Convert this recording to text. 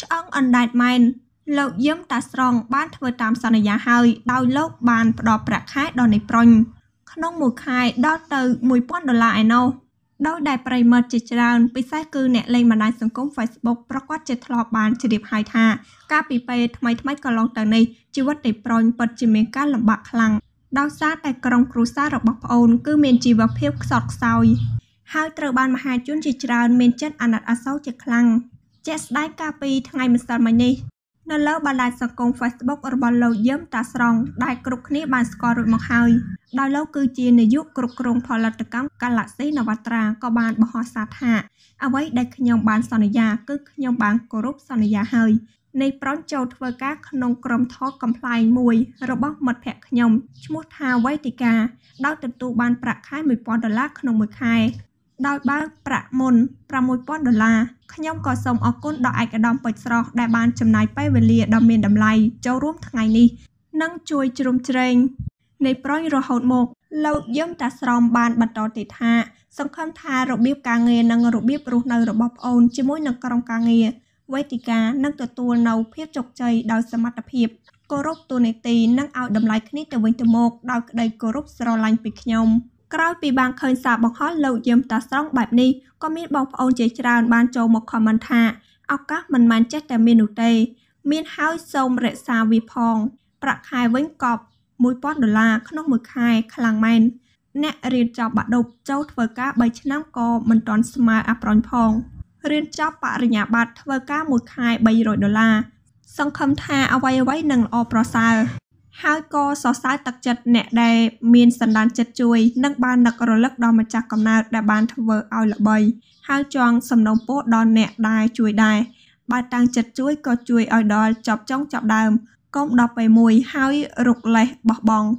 ឆ្អឹងអណ្ដែតម៉ែនលោកយឹមតាស្រងបានធ្វើតាមសន្យាហើយ ដោយលោកបានផ្ដល់ប្រាក់ខែដល់នៃប្រុញក្នុងមួយខែដល់ទៅ1000ដុល្លារឯណោះដោយដែលប្រិមត្តជាច្រើនពិសេសគឺអ្នកលេងបណ្ដាញសង្គម Facebook ប្រកាសជាធ្លាប់បានជ្រាបហើយថាការពីពេលថ្មីថ្មីកន្លងទៅនេះជីវិតនៃប្រុញពិតជាមានការលំបាកខ្លាំងដោយសារតែក្រុមគ្រួសាររបស់ប្អូនគឺមានជីវភាពខ្សត់ខ្សោយ ហើយត្រូវបានមហាជនជាច្រើនមានចិត្តអាណិតអាសូរជាខ្លាំងជាក់ស្ដែងកាលពីថ្ងៃម្សិលមិញនេះនៅលើបណ្ដាញសង្គម Facebook របស់លោកយឹមតាស្រងដែលគ្រប់គ្នាបានស្គាល់រួចមកហើយដោយលោកគឺជានាយកគ្រប់គ្រងផលិតកម្ម Galaxy នវត្រាក៏បានបង្ហោះសារថាអ្វីដែលខ្ញុំបានសន្យាគឺខ្ញុំបានគោរពសន្យាហើយ នៃប្រុនចូលធ្វើការក្នុងក្រុមថតកំ pl ែងមួយរបស់មិត្តភ័ក្តិខ្ញុំ ឈ្មោះថាវៃតិកាដោយទទួលបានប្រាក់ខែ1000ដុល្លារក្នុងមួយខែដោយបើប្រាក់មុន6000ដុល្លារខ្ញុំក៏សូមអរគុណដល់ឯកឧត្តមពេជ្រស្រស់ដែលបានចំណាយពេលវេលាដ៏មានតម្លៃចូលរួមថ្ងៃនេះនិងជួយជ្រោមជ្រែងនៃប្រយរហូតមកលោកយមតាស្រមបានបន្តទៀតថា សង្ឃឹមថារបៀបការងារនិងរបៀបរស់នៅរបស់ប្អូនជាមួយនឹងក្រុមការងារវេទិកានឹងទទួលនៅភាពជោគជ័យដោយសមត្ថភាពគោរពទូនេតិនិងឲ្យតម្លៃគ្នាទៅវិញទៅមកដោយក្តីគោរពស្រឡាញ់ពីខ្ញុំ។ក្រោយពីបានឃើញសារបង្ហោះលោកយឹមតាស្រងបែបនេះក៏មាន បងប្អូនជាច្រើនបានចូលមកខមមិនថាឱកាសមិនមែនចេះតែមាននោះទេ មានហើយសូមរក្សាវាផងប្រាក់ខែវិញក៏1000ដុល្លារក្នុងមួយខែ ខ្លាំងមែនអ្នករៀនចប់បាក់ឌុបចូលធ្វើការ3ឆ្នាំក៏មិនទាន់ស្មើអាប្រញផងរៀនចប់បរិញ្ញាបត្រធ្វើការមួយខែ300ដុល្លារសង្ឃឹមថាអ្វីៗនឹងល្អប្រសើរហើយក៏សរសើរទឹកចិត្តអ្នកដែលមានសន្តានចិត្តជួយ និងបាននឹករលឹកដល់ម្ចាស់កំណើតដែលបានធ្វើឲ្យល្បីហើយចង់សំណូមពរដល់អ្នកដែលជួយដែរបើតាំងចិត្តជួយក៏ជួយឲ្យដល់ចប់ចុងចប់ដើមកុំដល់ពេលមួយហើយរុកលេះបោះបង់